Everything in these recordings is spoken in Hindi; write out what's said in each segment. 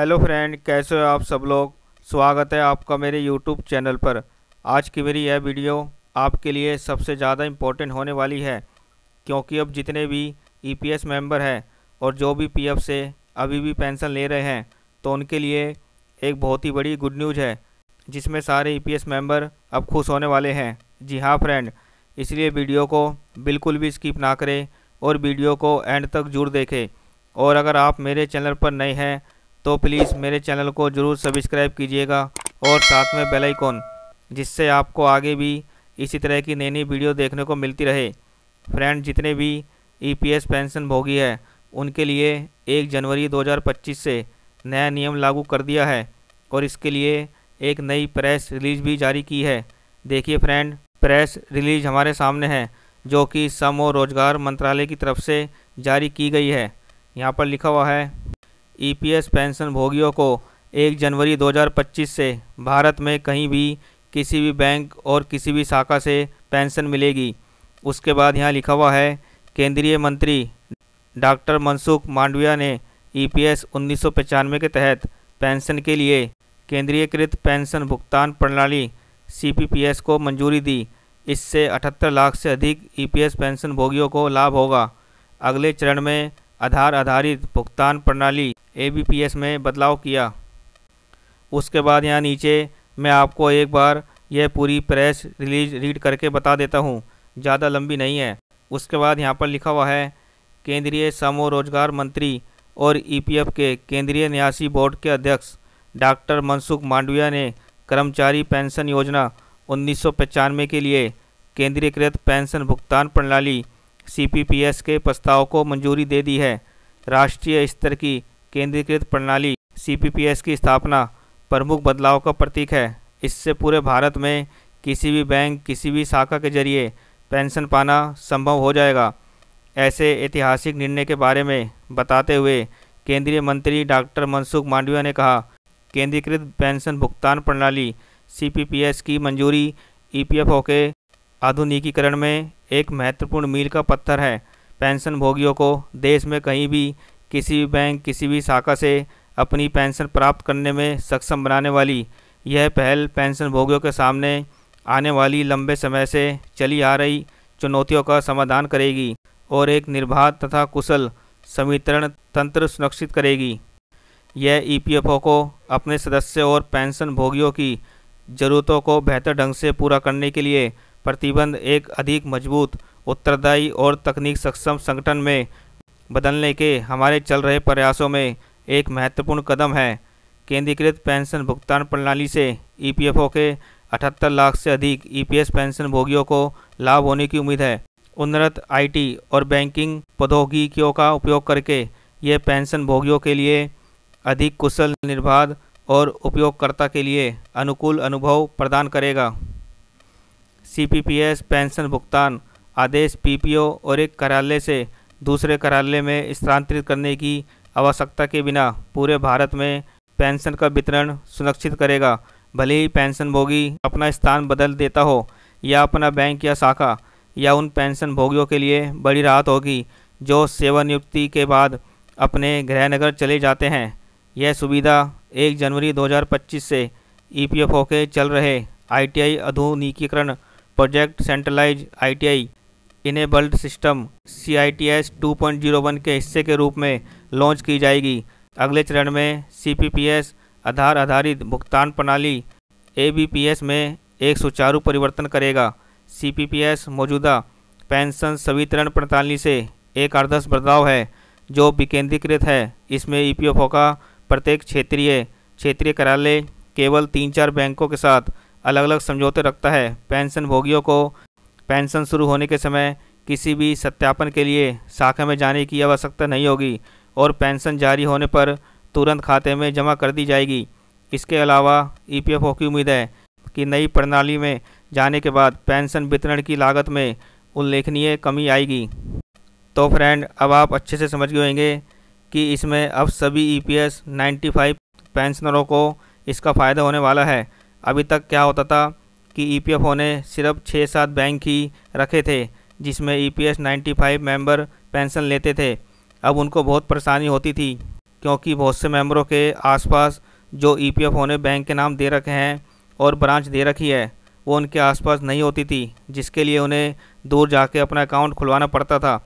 हेलो फ्रेंड कैसे हो आप सब लोग स्वागत है आपका मेरे यूट्यूब चैनल पर आज की मेरी यह वीडियो आपके लिए सबसे ज़्यादा इम्पोर्टेंट होने वाली है क्योंकि अब जितने भी ईपीएस e मेंबर हैं और जो भी पीएफ से अभी भी पेंशन ले रहे हैं तो उनके लिए एक बहुत ही बड़ी गुड न्यूज़ है जिसमें सारे ई e मेंबर अब खुश होने वाले हैं जी हाँ फ्रेंड इसलिए वीडियो को बिल्कुल भी स्किप ना करें और वीडियो को एंड तक जरूर देखें और अगर आप मेरे चैनल पर नए हैं तो प्लीज़ मेरे चैनल को ज़रूर सब्सक्राइब कीजिएगा और साथ में बेल आइकॉन जिससे आपको आगे भी इसी तरह की नई नई वीडियो देखने को मिलती रहे फ्रेंड जितने भी ईपीएस e पेंशन भोगी है उनके लिए एक जनवरी 2025 से नया नियम लागू कर दिया है और इसके लिए एक नई प्रेस रिलीज भी जारी की है देखिए फ्रेंड प्रेस रिलीज हमारे सामने है जो कि श्रम और रोजगार मंत्रालय की तरफ से जारी की गई है यहाँ पर लिखा हुआ है ईपीएस e भोगियों को 1 जनवरी 2025 से भारत में कहीं भी किसी भी बैंक और किसी भी शाखा से पेंशन मिलेगी उसके बाद यहाँ लिखा हुआ है केंद्रीय मंत्री डॉक्टर मनसुख मांडविया ने ईपीएस e उन्नीस के तहत पेंशन के लिए केंद्रीयकृत पेंशन भुगतान प्रणाली सीपीपीएस को मंजूरी दी इससे 78 लाख से अधिक ईपीएस e पेंशनभोगियों को लाभ होगा अगले चरण में आधार आधारित भुगतान प्रणाली एस में बदलाव किया उसके बाद यहाँ नीचे मैं आपको एक बार यह पूरी प्रेस रिलीज रीड करके बता देता हूँ ज़्यादा लंबी नहीं है उसके बाद यहाँ पर लिखा हुआ है केंद्रीय श्रम और रोजगार मंत्री और ईपीएफ e के केंद्रीय न्यासी बोर्ड के अध्यक्ष डॉक्टर मनसुख मांडविया ने कर्मचारी पेंशन योजना उन्नीस के लिए केंद्रीयकृत पेंशन भुगतान प्रणाली सी के प्रस्ताव को मंजूरी दे दी है राष्ट्रीय स्तर की केंद्रीकृत प्रणाली सीपीपीएस की स्थापना प्रमुख बदलाव का प्रतीक है इससे पूरे भारत में किसी भी बैंक किसी भी शाखा के जरिए पेंशन पाना संभव हो जाएगा ऐसे ऐतिहासिक निर्णय के बारे में बताते हुए केंद्रीय मंत्री डॉक्टर मनसुख मांडविया ने कहा केंद्रीकृत पेंशन भुगतान प्रणाली सीपीपीएस की मंजूरी ईपीएफओ e के आधुनिकीकरण में एक महत्वपूर्ण मील का पत्थर है पेंशन भोगियों को देश में कहीं भी किसी भी बैंक किसी भी शाखा से अपनी पेंशन प्राप्त करने में सक्षम बनाने वाली यह पहल पेंशनभोगियों के सामने आने वाली लंबे समय से चली आ रही चुनौतियों का समाधान करेगी और एक निर्बाध तथा कुशल संवितरण तंत्र सुनिश्चित करेगी यह ईपीएफओ को अपने सदस्य और पेंशन भोगियों की ज़रूरतों को बेहतर ढंग से पूरा करने के लिए प्रतिबंध एक अधिक मजबूत उत्तरदायी और तकनीक सक्षम संगठन में बदलने के हमारे चल रहे प्रयासों में एक महत्वपूर्ण कदम है केंद्रीकृत पेंशन भुगतान प्रणाली से ईपीएफओ के अठहत्तर लाख से अधिक ईपीएस पेंशन भोगियों को लाभ होने की उम्मीद है उन्नत आईटी और बैंकिंग प्रौद्योगिकियों का उपयोग करके ये पेंशन भोगियों के लिए अधिक कुशल निर्बाध और उपयोगकर्ता के लिए अनुकूल अनुभव प्रदान करेगा सी पेंशन भुगतान आदेश पीपीओ और एक कार्यालय से दूसरे कार्यालय में स्थानांतरित करने की आवश्यकता के बिना पूरे भारत में पेंशन का वितरण सुनिश्चित करेगा भले ही पेंशन भोगी अपना स्थान बदल देता हो या अपना बैंक या शाखा या उन पेंशन भोगियों के लिए बड़ी राहत होगी जो सेवानियुक्ति के बाद अपने गृहनगर चले जाते हैं यह सुविधा 1 जनवरी 2025 से ईपीएफओ के चल रहे आईटीआई आधुनिकीकरण project centralise ITI enabled system C I T S two point zero one के हिस्से के रूप में लॉन्च की जाएगी अगले चरण में C P P S Aadhaar आधारित भुगतान प्रणाली ए बी पी एस में एक सुचारू परिवर्तन करेगा सी पी पी एस मौजूदा पेंशन सवितरण प्रणाली से एक आदर्श बदलाव है जो विकेंद्रीकृत है इसमें ई पी एफ ओ का प्रत्येक क्षेत्रीय क्षेत्रीय कार्यालय केवल तीन चार बैंकों के साथ अलग अलग समझौते रखता है पेंशन भोगियों को पेंशन शुरू होने के समय किसी भी सत्यापन के लिए शाखा में जाने की आवश्यकता नहीं होगी और पेंशन जारी होने पर तुरंत खाते में जमा कर दी जाएगी इसके अलावा ईपीएफओ e की उम्मीद है कि नई प्रणाली में जाने के बाद पेंशन वितरण की लागत में उल्लेखनीय कमी आएगी तो फ्रेंड अब आप अच्छे से समझ गए होंगे कि इसमें अब सभी ईपीएस e 95 पेंशनरों को इसका फ़ायदा होने वाला है अभी तक क्या होता था कि ईपीएफओ e ने सिर्फ छः सात बैंक ही रखे थे जिसमें ईपीएस 95 मेंबर पेंशन लेते थे अब उनको बहुत परेशानी होती थी क्योंकि बहुत से मेंबरों के आसपास जो ईपीएफओ e ने बैंक के नाम दे रखे हैं और ब्रांच दे रखी है वो उनके आसपास नहीं होती थी जिसके लिए उन्हें दूर जाके अपना अकाउंट खुलवाना पड़ता था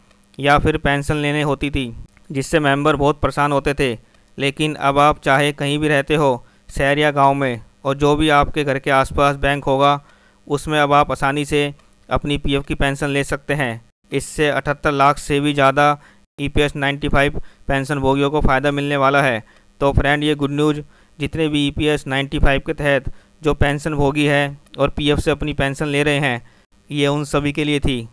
या फिर पेंशन लेने होती थी जिससे मेंबर बहुत परेशान होते थे लेकिन अब आप चाहे कहीं भी रहते हो शहर या गांव में और जो भी आपके घर के आसपास बैंक होगा उसमें अब आप आसानी से अपनी पीएफ की पेंशन ले सकते हैं इससे अठहत्तर लाख से भी ज़्यादा E P S ninety five pension भोगियों को फ़ायदा मिलने वाला है तो फ्रेंड ये गुड न्यूज़ जितने भी E P S ninety five के तहत जो पेंशन भोगी है और पीएफ से अपनी पेंशन ले रहे हैं ये उन सभी के लिए थी